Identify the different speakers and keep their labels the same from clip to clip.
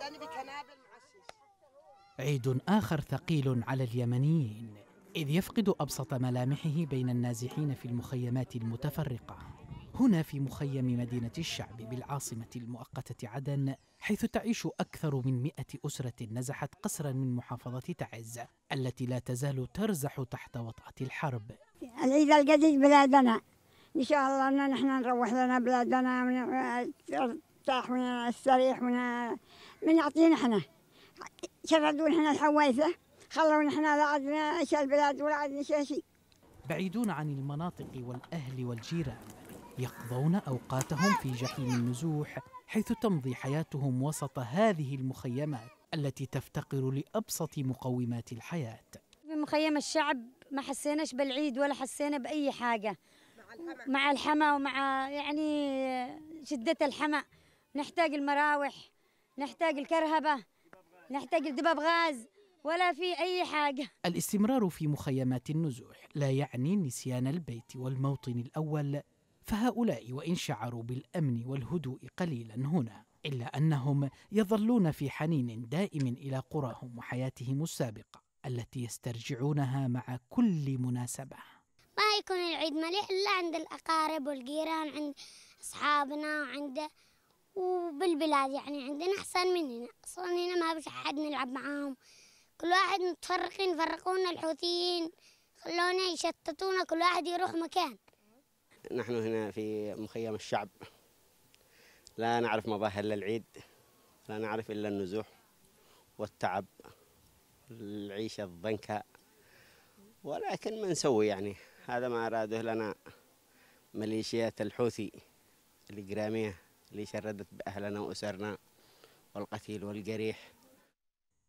Speaker 1: بعدين
Speaker 2: عيد آخر ثقيل على اليمنيين إذ يفقد أبسط ملامحه بين النازحين في المخيمات المتفرقة هنا في مخيم مدينة الشعب بالعاصمة المؤقتة عدن حيث تعيش أكثر من مئة أسرة نزحت قسرا من محافظة تعز التي لا تزال ترزح تحت وطأة الحرب
Speaker 1: العيد القديم بلادنا إن شاء الله أننا نحن نروح لنا بلادنا الطاح من السريح من من يعطينا احنا شردوا احنا الحوايثه خلونا احنا لا عدنا ايش البلاد ولا عندنا شيء
Speaker 2: بعيدون عن المناطق والاهل والجيران يقضون اوقاتهم في جحيم النزوح حيث تمضي حياتهم وسط هذه المخيمات التي تفتقر لابسط مقومات الحياه
Speaker 3: في
Speaker 4: مخيم الشعب ما حسيناش بالعيد ولا حسينا باي حاجه مع الحمى ومع يعني شده الحمى نحتاج المراوح نحتاج الكرهبة نحتاج الدباب غاز ولا في أي حاجة
Speaker 2: الاستمرار في مخيمات النزوح لا يعني نسيان البيت والموطن الأول فهؤلاء وإن شعروا بالأمن والهدوء قليلا هنا إلا أنهم يظلون في حنين دائم إلى قراهم وحياتهم السابقة التي يسترجعونها مع كل مناسبة
Speaker 4: ما يكون العيد مليح إلا عند الأقارب والجيران عند أصحابنا وعند وبالبلاد يعني عندنا أحسن من هنا أصلا هنا ما بش أحد نلعب معاهم كل واحد متفرقين فرقونا الحوثيين خلونا يشتتونا كل واحد يروح مكان
Speaker 3: نحن هنا في مخيم الشعب لا نعرف مظاهر للعيد لا نعرف إلا النزوح والتعب العيشة الضنكة ولكن ما نسوي يعني هذا ما أراده لنا ميليشيات الحوثي الإجرامية اللي شردت بأهلنا وأسرنا والقتيل والجريح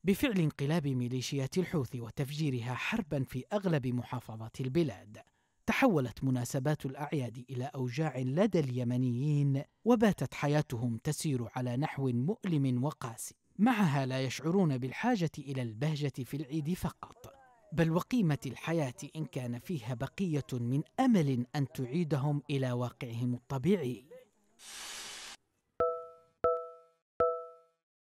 Speaker 2: بفعل انقلاب ميليشيات الحوثي وتفجيرها حربا في أغلب محافظات البلاد تحولت مناسبات الأعياد إلى أوجاع لدى اليمنيين وباتت حياتهم تسير على نحو مؤلم وقاسي معها لا يشعرون بالحاجة إلى البهجة في العيد فقط بل وقيمة الحياة إن كان فيها بقية من أمل أن تعيدهم إلى واقعهم الطبيعي